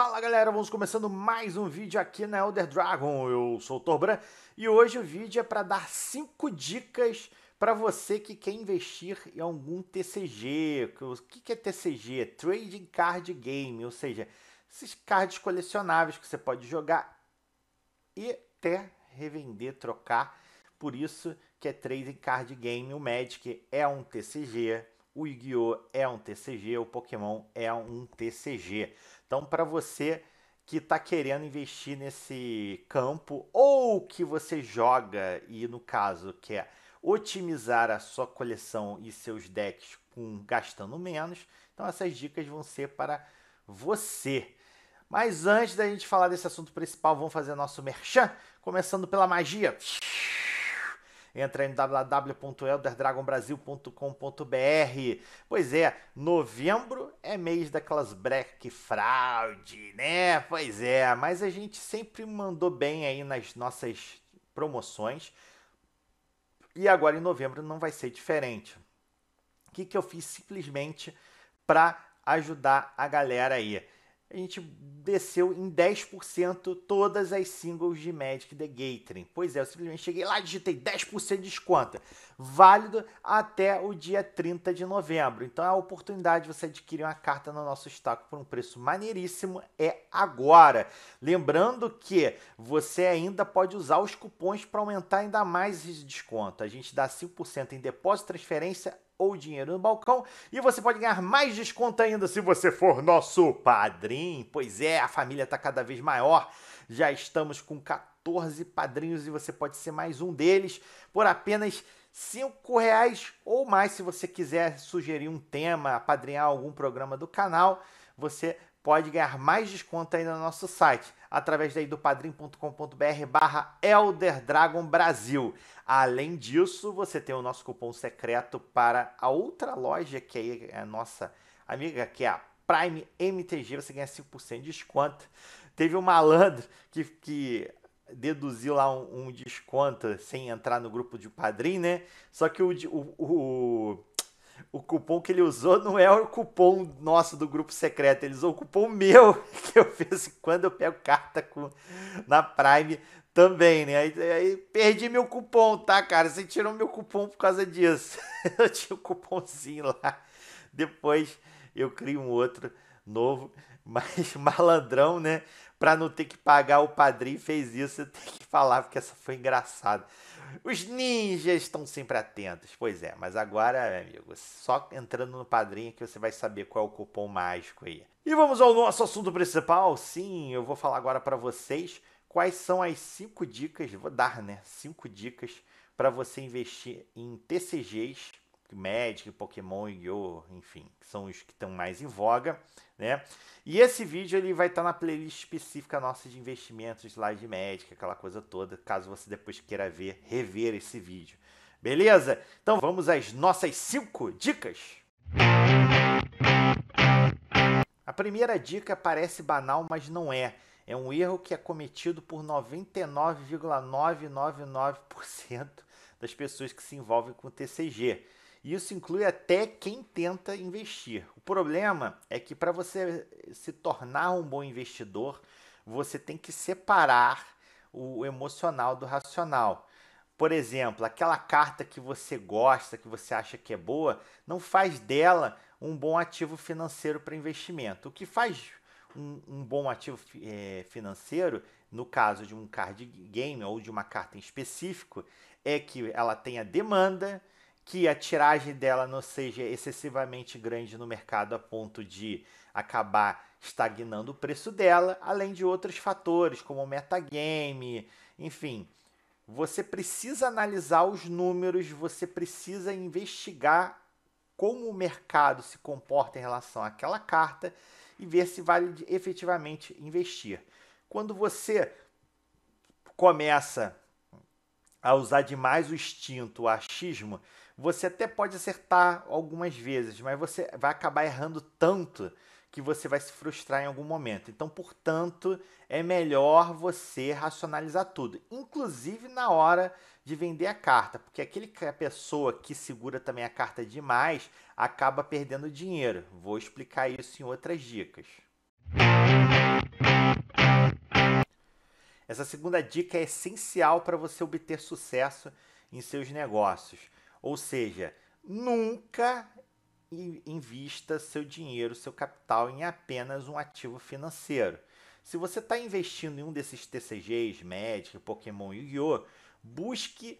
Fala galera, vamos começando mais um vídeo aqui na Elder Dragon. Eu sou o Torbran e hoje o vídeo é para dar 5 dicas para você que quer investir em algum TCG. O que é TCG? É trading Card Game, ou seja, esses cards colecionáveis que você pode jogar e até revender, trocar. Por isso que é Trading Card Game. O Magic é um TCG o Yu-Gi-Oh! é um TCG, o Pokémon é um TCG. Então, para você que está querendo investir nesse campo ou que você joga e, no caso, quer otimizar a sua coleção e seus decks com gastando menos, então essas dicas vão ser para você. Mas antes da gente falar desse assunto principal, vamos fazer nosso merchan, começando pela magia. Entra em www.elderdragonbrasil.com.br. Pois é, novembro é mês daquelas Black fraude, né? Pois é, mas a gente sempre mandou bem aí nas nossas promoções. E agora em novembro não vai ser diferente. O que, que eu fiz simplesmente para ajudar a galera aí? a gente desceu em 10% todas as singles de Magic the Gathering. Pois é, eu simplesmente cheguei lá e digitei 10% de desconto. Válido até o dia 30 de novembro. Então a oportunidade de você adquirir uma carta no nosso estoque por um preço maneiríssimo é agora. Lembrando que você ainda pode usar os cupons para aumentar ainda mais esse desconto. A gente dá 5% em depósito, transferência ou dinheiro no balcão. E você pode ganhar mais desconto ainda se você for nosso padrinho. Pois é, a família está cada vez maior. Já estamos com 14 padrinhos e você pode ser mais um deles por apenas cinco reais ou mais se você quiser sugerir um tema, apadrinhar algum programa do canal. Você pode ganhar mais desconto ainda no nosso site, através daí do padrim.com.br barra Elderdragon Brasil. Além disso, você tem o nosso cupom secreto para a outra loja, que é a nossa amiga, que é a Prime MTG, você ganha 5% de desconto. Teve um malandro que, que deduziu lá um, um desconto sem entrar no grupo de padrim, né? Só que o, o, o o cupom que ele usou não é o cupom nosso do grupo secreto, ele usou o cupom meu, que eu fiz quando eu pego carta com, na Prime também, né? Aí, aí, perdi meu cupom, tá, cara? Você tirou meu cupom por causa disso. eu tinha o um cupomzinho lá. Depois eu crio um outro novo, mas malandrão, né? Pra não ter que pagar o padrinho fez isso, eu tenho que falar, porque essa foi engraçada. Os ninjas estão sempre atentos. Pois é, mas agora, amigo, só entrando no padrinho que você vai saber qual é o cupom mágico aí. E vamos ao nosso assunto principal. Sim, eu vou falar agora para vocês quais são as cinco dicas, vou dar, né? Cinco dicas para você investir em TCGs Magic, Pokémon, Yu-Gi-Oh, enfim, são os que estão mais em voga, né? E esse vídeo ele vai estar tá na playlist específica nossa de investimentos lá de Magic, aquela coisa toda, caso você depois queira ver, rever esse vídeo. Beleza? Então vamos às nossas cinco dicas. A primeira dica parece banal, mas não é. É um erro que é cometido por 99,999% das pessoas que se envolvem com TCG isso inclui até quem tenta investir. O problema é que para você se tornar um bom investidor, você tem que separar o emocional do racional. Por exemplo, aquela carta que você gosta, que você acha que é boa, não faz dela um bom ativo financeiro para investimento. O que faz um, um bom ativo é, financeiro, no caso de um card game ou de uma carta em específico, é que ela tenha demanda, que a tiragem dela não seja excessivamente grande no mercado a ponto de acabar estagnando o preço dela, além de outros fatores como o metagame, enfim. Você precisa analisar os números, você precisa investigar como o mercado se comporta em relação àquela carta e ver se vale efetivamente investir. Quando você começa a usar demais o instinto, o achismo, você até pode acertar algumas vezes, mas você vai acabar errando tanto que você vai se frustrar em algum momento. Então, portanto, é melhor você racionalizar tudo, inclusive na hora de vender a carta, porque aquele é a pessoa que segura também a carta demais acaba perdendo dinheiro. Vou explicar isso em outras dicas. Essa segunda dica é essencial para você obter sucesso em seus negócios. Ou seja, nunca invista seu dinheiro, seu capital em apenas um ativo financeiro. Se você está investindo em um desses TCGs, Magic, Pokémon e Yu-Gi-Oh!, busque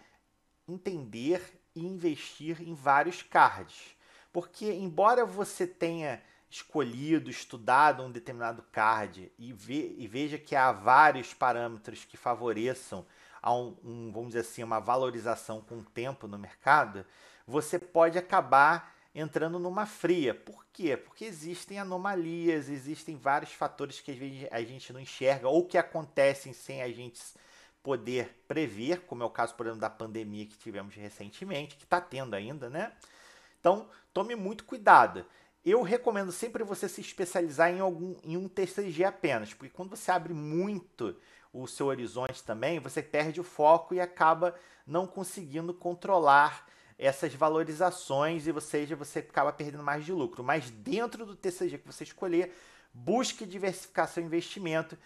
entender e investir em vários cards. Porque, embora você tenha escolhido, estudado um determinado card e, ve e veja que há vários parâmetros que favoreçam a um, um, vamos dizer assim, uma valorização com o tempo no mercado, você pode acabar entrando numa fria. Por quê? Porque existem anomalias, existem vários fatores que às vezes a gente não enxerga ou que acontecem sem a gente poder prever, como é o caso, por exemplo, da pandemia que tivemos recentemente, que está tendo ainda, né? Então, tome muito cuidado. Eu recomendo sempre você se especializar em algum em um TCG apenas, porque quando você abre muito o seu horizonte também, você perde o foco e acaba não conseguindo controlar essas valorizações e você, você acaba perdendo mais de lucro. Mas dentro do TCG que você escolher, busque diversificar seu investimento.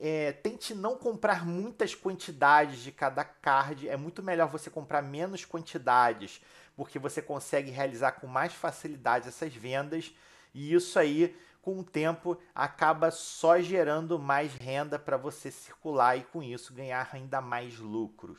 É, tente não comprar muitas quantidades de cada card. É muito melhor você comprar menos quantidades, porque você consegue realizar com mais facilidade essas vendas e isso aí, com o tempo, acaba só gerando mais renda para você circular e com isso ganhar ainda mais lucros.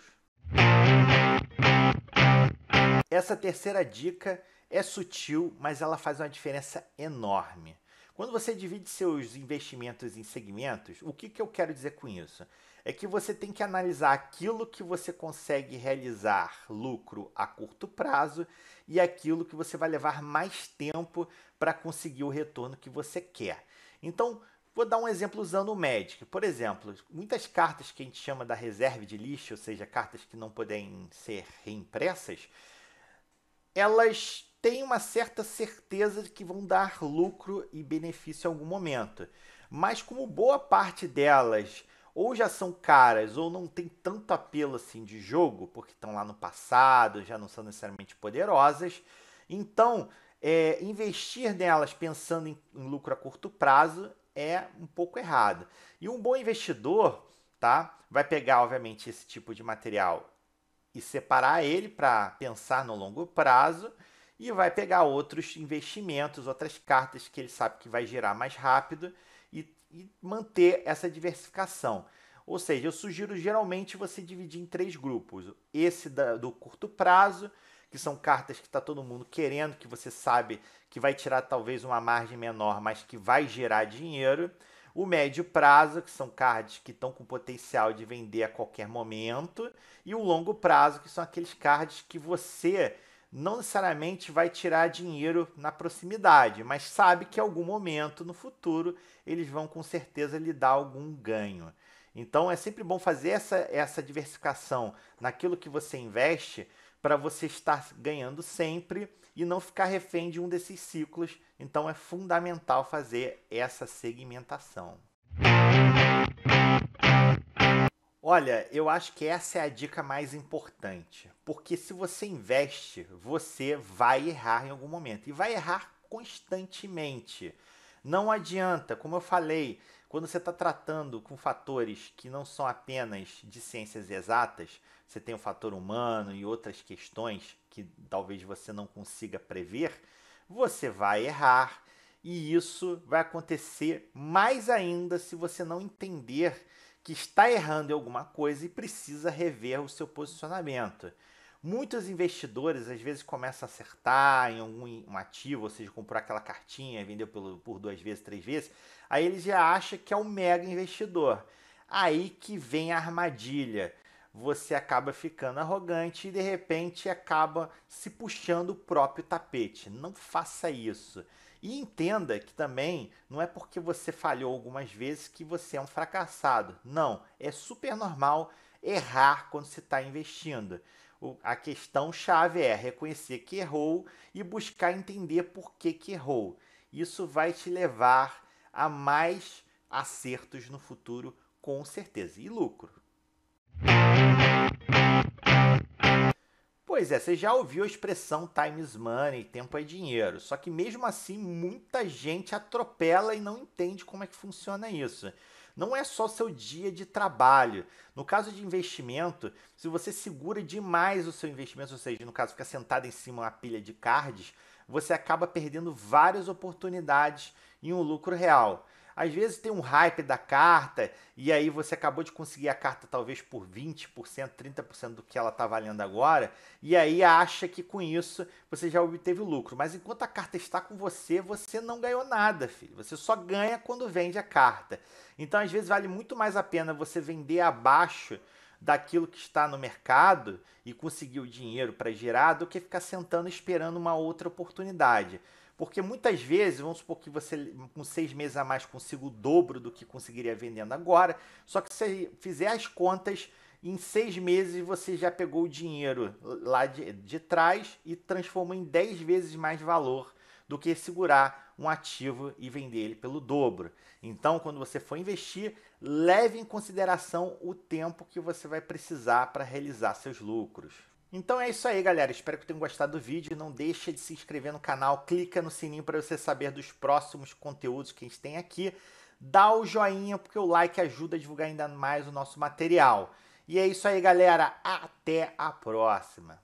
Essa terceira dica é sutil, mas ela faz uma diferença enorme. Quando você divide seus investimentos em segmentos, o que, que eu quero dizer com isso? É que você tem que analisar aquilo que você consegue realizar lucro a curto prazo e aquilo que você vai levar mais tempo para conseguir o retorno que você quer. Então, Vou dar um exemplo usando o Magic. Por exemplo, muitas cartas que a gente chama da reserva de lixo, ou seja, cartas que não podem ser reimpressas, elas tem uma certa certeza de que vão dar lucro e benefício em algum momento. Mas como boa parte delas ou já são caras ou não tem tanto apelo assim de jogo, porque estão lá no passado, já não são necessariamente poderosas, então é, investir nelas pensando em, em lucro a curto prazo é um pouco errado. E um bom investidor, tá, vai pegar obviamente esse tipo de material e separar ele para pensar no longo prazo e vai pegar outros investimentos, outras cartas que ele sabe que vai gerar mais rápido e, e manter essa diversificação. Ou seja, eu sugiro geralmente você dividir em três grupos. Esse da, do curto prazo, que são cartas que está todo mundo querendo, que você sabe que vai tirar talvez uma margem menor, mas que vai gerar dinheiro. O médio prazo, que são cards que estão com potencial de vender a qualquer momento. E o longo prazo, que são aqueles cards que você não necessariamente vai tirar dinheiro na proximidade, mas sabe que em algum momento no futuro eles vão com certeza lhe dar algum ganho. Então é sempre bom fazer essa, essa diversificação naquilo que você investe para você estar ganhando sempre e não ficar refém de um desses ciclos. Então é fundamental fazer essa segmentação. Olha, eu acho que essa é a dica mais importante, porque se você investe, você vai errar em algum momento e vai errar constantemente. Não adianta, como eu falei, quando você está tratando com fatores que não são apenas de ciências exatas, você tem o fator humano e outras questões que talvez você não consiga prever, você vai errar. E isso vai acontecer mais ainda se você não entender que está errando em alguma coisa e precisa rever o seu posicionamento. Muitos investidores às vezes começam a acertar em algum um ativo, ou seja, comprou aquela cartinha, vendeu pelo, por duas vezes, três vezes, aí ele já acha que é um mega investidor. Aí que vem a armadilha. Você acaba ficando arrogante e de repente acaba se puxando o próprio tapete. Não faça isso. E entenda que também não é porque você falhou algumas vezes que você é um fracassado. Não, é super normal errar quando se está investindo. A questão chave é reconhecer que errou e buscar entender por que, que errou. Isso vai te levar a mais acertos no futuro, com certeza, e lucro. Pois é, você já ouviu a expressão time is money, tempo é dinheiro. Só que mesmo assim, muita gente atropela e não entende como é que funciona isso. Não é só seu dia de trabalho. No caso de investimento, se você segura demais o seu investimento, ou seja, no caso fica sentado em cima de uma pilha de cards, você acaba perdendo várias oportunidades em um lucro real. Às vezes tem um hype da carta e aí você acabou de conseguir a carta talvez por 20%, 30% do que ela está valendo agora, e aí acha que com isso você já obteve lucro. Mas enquanto a carta está com você, você não ganhou nada, filho. Você só ganha quando vende a carta. Então, às vezes vale muito mais a pena você vender abaixo daquilo que está no mercado e conseguir o dinheiro para girar do que ficar sentando esperando uma outra oportunidade. Porque muitas vezes, vamos supor que você com seis meses a mais consiga o dobro do que conseguiria vendendo agora, só que se fizer as contas, em seis meses você já pegou o dinheiro lá de, de trás e transformou em dez vezes mais valor do que segurar um ativo e vender ele pelo dobro. Então, quando você for investir, leve em consideração o tempo que você vai precisar para realizar seus lucros. Então é isso aí, galera. Espero que tenham gostado do vídeo. Não deixa de se inscrever no canal, clica no sininho para você saber dos próximos conteúdos que a gente tem aqui. Dá o joinha porque o like ajuda a divulgar ainda mais o nosso material. E é isso aí, galera. Até a próxima.